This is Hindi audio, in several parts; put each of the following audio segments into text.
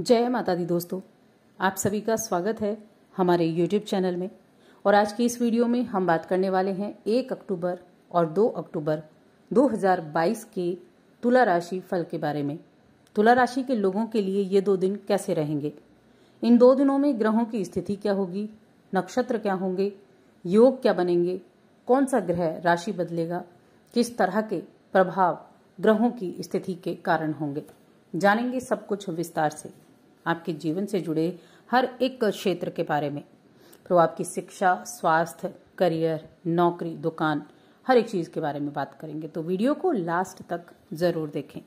जय माता दी दोस्तों आप सभी का स्वागत है हमारे YouTube चैनल में और आज की इस वीडियो में हम बात करने वाले हैं एक अक्टूबर और दो अक्टूबर 2022 के तुला राशि फल के बारे में तुला राशि के लोगों के लिए ये दो दिन कैसे रहेंगे इन दो दिनों में ग्रहों की स्थिति क्या होगी नक्षत्र क्या होंगे योग क्या बनेंगे कौन सा ग्रह राशि बदलेगा किस तरह के प्रभाव ग्रहों की स्थिति के कारण होंगे जानेंगे सब कुछ विस्तार से आपके जीवन से जुड़े हर एक क्षेत्र के बारे में फिर वो आपकी शिक्षा स्वास्थ्य करियर नौकरी दुकान हर एक चीज़ के बारे में बात करेंगे तो वीडियो को लास्ट तक ज़रूर देखें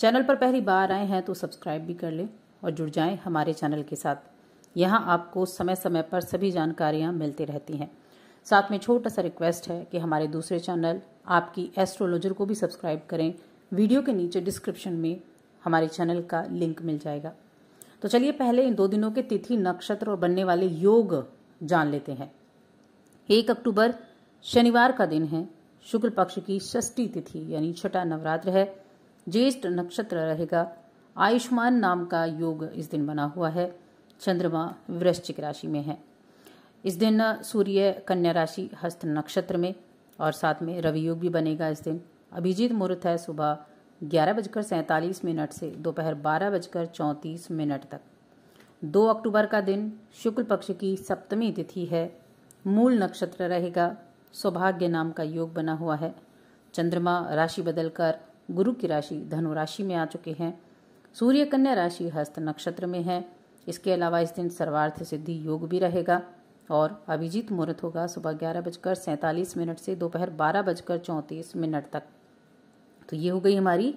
चैनल पर पहली बार आए हैं तो सब्सक्राइब भी कर लें और जुड़ जाएं हमारे चैनल के साथ यहाँ आपको समय समय पर सभी जानकारियाँ मिलती रहती हैं साथ में छोटा सा रिक्वेस्ट है कि हमारे दूसरे चैनल आपकी एस्ट्रोलॉजर को भी सब्सक्राइब करें वीडियो के नीचे डिस्क्रिप्शन में हमारे चैनल का लिंक मिल जाएगा तो चलिए पहले इन दो दिनों के तिथि नक्षत्र और बनने वाले योग जान लेते हैं एक अक्टूबर शनिवार का दिन है शुक्ल पक्ष की षष्ठी तिथि यानी छठा नवरात्र है ज्येष्ठ नक्षत्र रहेगा आयुष्मान नाम का योग इस दिन बना हुआ है चंद्रमा वृश्चिक राशि में है इस दिन सूर्य कन्या राशि हस्त नक्षत्र में और साथ में रवि योग भी बनेगा इस दिन अभिजीत मुहूर्त है सुबह ग्यारह बजकर सैंतालीस मिनट से दोपहर बारह बजकर चौंतीस मिनट तक दो अक्टूबर का दिन शुक्ल पक्ष की सप्तमी तिथि है मूल नक्षत्र रहेगा सौभाग्य नाम का योग बना हुआ है चंद्रमा राशि बदलकर गुरु की राशि धनु राशि में आ चुके हैं सूर्य कन्या राशि हस्त नक्षत्र में है इसके अलावा इस दिन सर्वार्थ सिद्धि योग भी रहेगा और अभिजीत मुहूर्त होगा सुबह ग्यारह बजकर सैंतालीस मिनट से दोपहर बारह बजकर चौंतीस मिनट तक तो ये हो गई हमारी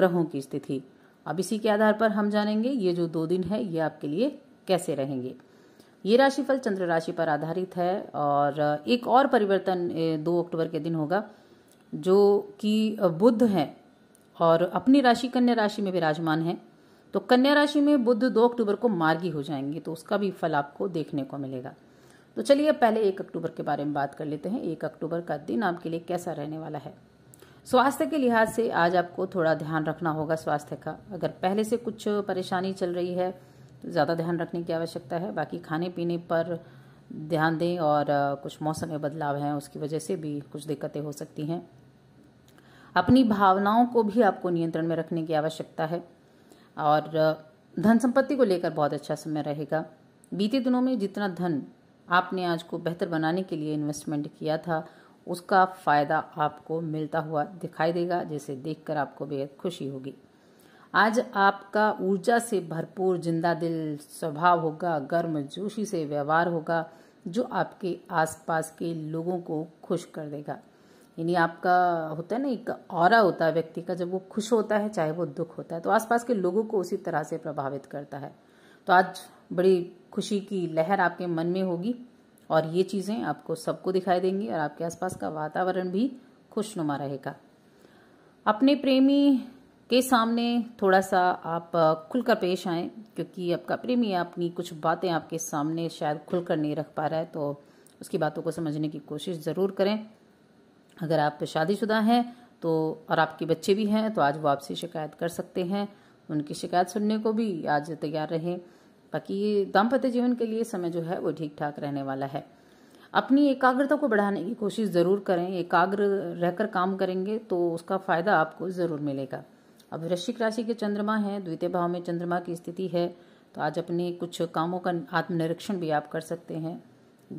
ग्रहों की स्थिति अब इसी के आधार पर हम जानेंगे ये जो दो दिन है ये आपके लिए कैसे रहेंगे ये राशिफल चंद्र राशि पर आधारित है और एक और परिवर्तन दो अक्टूबर के दिन होगा जो कि बुद्ध हैं और अपनी राशि कन्या राशि में विराजमान है तो कन्या राशि में बुद्ध दो अक्टूबर को मार्गी हो जाएंगे तो उसका भी फल आपको देखने को मिलेगा तो चलिए पहले एक अक्टूबर के बारे में बात कर लेते हैं एक अक्टूबर का दिन आपके लिए कैसा रहने वाला है स्वास्थ्य के लिहाज से आज आपको थोड़ा ध्यान रखना होगा स्वास्थ्य का अगर पहले से कुछ परेशानी चल रही है तो ज़्यादा ध्यान रखने की आवश्यकता है बाकी खाने पीने पर ध्यान दें और कुछ मौसम में बदलाव हैं उसकी वजह से भी कुछ दिक्कतें हो सकती हैं अपनी भावनाओं को भी आपको नियंत्रण में रखने की आवश्यकता है और धन संपत्ति को लेकर बहुत अच्छा समय रहेगा बीते दिनों में जितना धन आपने आज को बेहतर बनाने के लिए इन्वेस्टमेंट किया था उसका फ़ायदा आपको मिलता हुआ दिखाई देगा जिसे देखकर आपको बेहद खुशी होगी आज आपका ऊर्जा से भरपूर जिंदा दिल स्वभाव होगा गर्म जोशी से व्यवहार होगा जो आपके आसपास के लोगों को खुश कर देगा यानी आपका होता है ना एक और होता है व्यक्ति का जब वो खुश होता है चाहे वो दुख होता है तो आसपास के लोगों को उसी तरह से प्रभावित करता है तो आज बड़ी खुशी की लहर आपके मन में होगी और ये चीज़ें आपको सबको दिखाई देंगी और आपके आसपास का वातावरण भी खुशनुमा रहेगा अपने प्रेमी के सामने थोड़ा सा आप खुलकर पेश आए क्योंकि आपका प्रेमी अपनी कुछ बातें आपके सामने शायद खुलकर नहीं रख पा रहा है तो उसकी बातों को समझने की कोशिश ज़रूर करें अगर आप शादीशुदा हैं तो और आपके बच्चे भी हैं तो आज वो आपसे शिकायत कर सकते हैं उनकी शिकायत सुनने को भी आज तैयार रहें बाकी ये दाम्पत्य जीवन के लिए समय जो है वो ठीक ठाक रहने वाला है अपनी एकाग्रता को बढ़ाने की कोशिश ज़रूर करें एकाग्र रहकर काम करेंगे तो उसका फ़ायदा आपको ज़रूर मिलेगा अब वृश्चिक राशि के चंद्रमा हैं द्वितीय भाव में चंद्रमा की स्थिति है तो आज अपने कुछ कामों का आत्मनिरीक्षण भी आप कर सकते हैं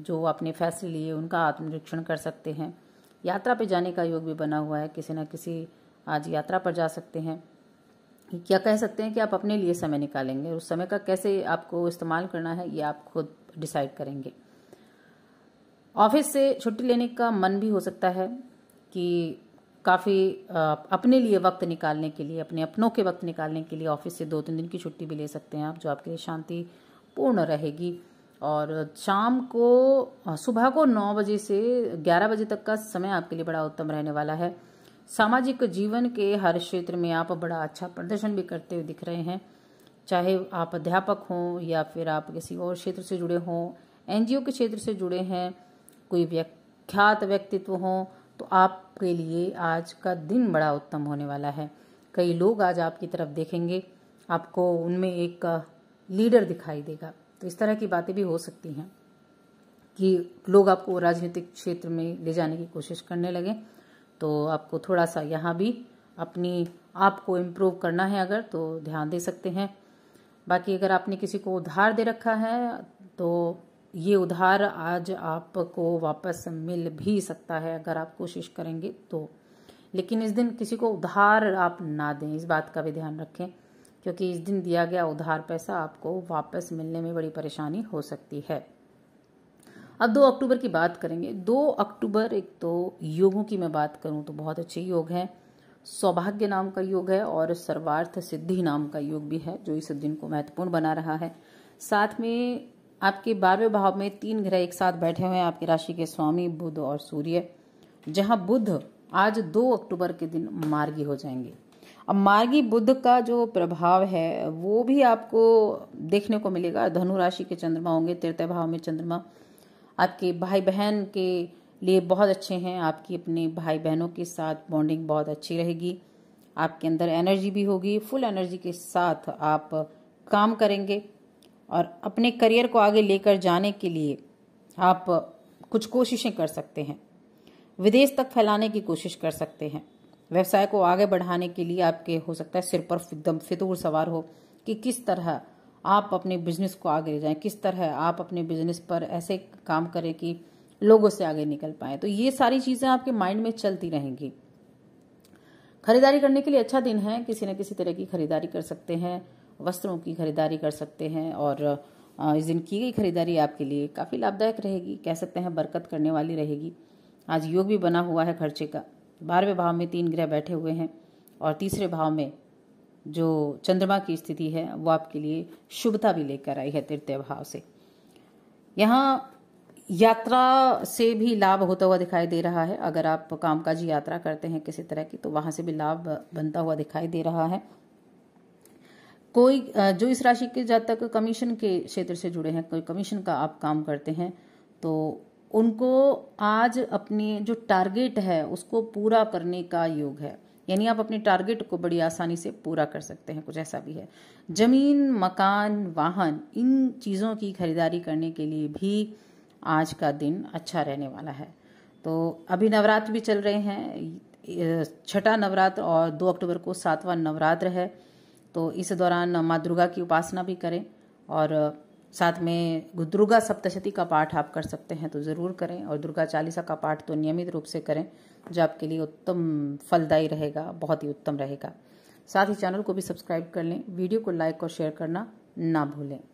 जो आपने फैसले लिए उनका आत्मनिरीक्षण कर सकते हैं यात्रा पे जाने का योग भी बना हुआ है किसी न किसी आज यात्रा पर जा सकते हैं क्या कह सकते हैं कि आप अपने लिए समय निकालेंगे उस समय का कैसे आपको इस्तेमाल करना है ये आप खुद डिसाइड करेंगे ऑफिस से छुट्टी लेने का मन भी हो सकता है कि काफ़ी अपने लिए वक्त निकालने के लिए अपने अपनों के वक्त निकालने के लिए ऑफिस से दो तीन दिन की छुट्टी भी ले सकते हैं आप जो आपके लिए शांति पूर्ण रहेगी और शाम को सुबह को नौ बजे से ग्यारह बजे तक का समय आपके लिए बड़ा उत्तम रहने वाला है सामाजिक जीवन के हर क्षेत्र में आप बड़ा अच्छा प्रदर्शन भी करते हुए दिख रहे हैं चाहे आप अध्यापक हों या फिर आप किसी और क्षेत्र से जुड़े हों एनजीओ के क्षेत्र से जुड़े हैं कोई व्याख्यात व्यक्तित्व हों तो आपके लिए आज का दिन बड़ा उत्तम होने वाला है कई लोग आज आपकी तरफ देखेंगे आपको उनमें एक लीडर दिखाई देगा तो इस तरह की बातें भी हो सकती हैं कि लोग आपको राजनीतिक क्षेत्र में ले जाने की कोशिश करने लगे तो आपको थोड़ा सा यहाँ भी अपनी आप को इम्प्रूव करना है अगर तो ध्यान दे सकते हैं बाकी अगर आपने किसी को उधार दे रखा है तो ये उधार आज आपको वापस मिल भी सकता है अगर आप कोशिश करेंगे तो लेकिन इस दिन किसी को उधार आप ना दें इस बात का भी ध्यान रखें क्योंकि इस दिन दिया गया उधार पैसा आपको वापस मिलने में बड़ी परेशानी हो सकती है अब दो अक्टूबर की बात करेंगे दो अक्टूबर एक तो योगों की मैं बात करूँ तो बहुत अच्छे योग हैं सौभाग्य नाम का योग है और सर्वार्थ सिद्धि नाम का योग भी है जो इस दिन को महत्वपूर्ण बना रहा है साथ में आपके बारहवें भाव में तीन ग्रह एक साथ बैठे हुए हैं आपकी राशि के स्वामी बुध और सूर्य जहां बुध आज दो अक्टूबर के दिन मार्गी हो जाएंगे अब मार्गी बुद्ध का जो प्रभाव है वो भी आपको देखने को मिलेगा धनु राशि के चंद्रमा होंगे तृतीय भाव में चंद्रमा आपके भाई बहन के लिए बहुत अच्छे हैं आपकी अपने भाई बहनों के साथ बॉन्डिंग बहुत अच्छी रहेगी आपके अंदर एनर्जी भी होगी फुल एनर्जी के साथ आप काम करेंगे और अपने करियर को आगे लेकर जाने के लिए आप कुछ कोशिशें कर सकते हैं विदेश तक फैलाने की कोशिश कर सकते हैं व्यवसाय को आगे बढ़ाने के लिए आपके हो सकता है सिर पर एकदम फितूर सवार हो कि किस तरह आप अपने बिजनेस को आगे ले जाएं किस तरह आप अपने बिजनेस पर ऐसे काम करें कि लोगों से आगे निकल पाए तो ये सारी चीज़ें आपके माइंड में चलती रहेंगी खरीदारी करने के लिए अच्छा दिन है किसी न किसी तरह की खरीदारी कर सकते हैं वस्त्रों की खरीदारी कर सकते हैं और इस दिन की गई खरीदारी आपके लिए काफ़ी लाभदायक रहेगी कह सकते हैं बरकत करने वाली रहेगी आज योग भी बना हुआ है खर्चे का बारहवें भाव में तीन ग्रह बैठे हुए हैं और तीसरे भाव में जो चंद्रमा की स्थिति है वो आपके लिए शुभता भी लेकर आई है तृतीय भाव से यहाँ यात्रा से भी लाभ होता हुआ दिखाई दे रहा है अगर आप कामकाजी यात्रा करते हैं किसी तरह की तो वहां से भी लाभ बनता हुआ दिखाई दे रहा है कोई जो इस राशि के जातक कमीशन के क्षेत्र से जुड़े हैं कोई कमीशन का आप काम करते हैं तो उनको आज अपने जो टारगेट है उसको पूरा करने का योग है यानी आप अपने टारगेट को बड़ी आसानी से पूरा कर सकते हैं कुछ ऐसा भी है ज़मीन मकान वाहन इन चीज़ों की खरीदारी करने के लिए भी आज का दिन अच्छा रहने वाला है तो अभी नवरात्र भी चल रहे हैं छठा नवरात्र और दो अक्टूबर को सातवां नवरात्र है तो इस दौरान माँ दुर्गा की उपासना भी करें और साथ में दुर्गा सप्तशती का पाठ आप कर सकते हैं तो ज़रूर करें और दुर्गा चालीसा का पाठ तो नियमित रूप से करें जो आपके लिए उत्तम फलदायी रहेगा बहुत ही उत्तम रहेगा साथ ही चैनल को भी सब्सक्राइब कर लें वीडियो को लाइक और शेयर करना ना भूलें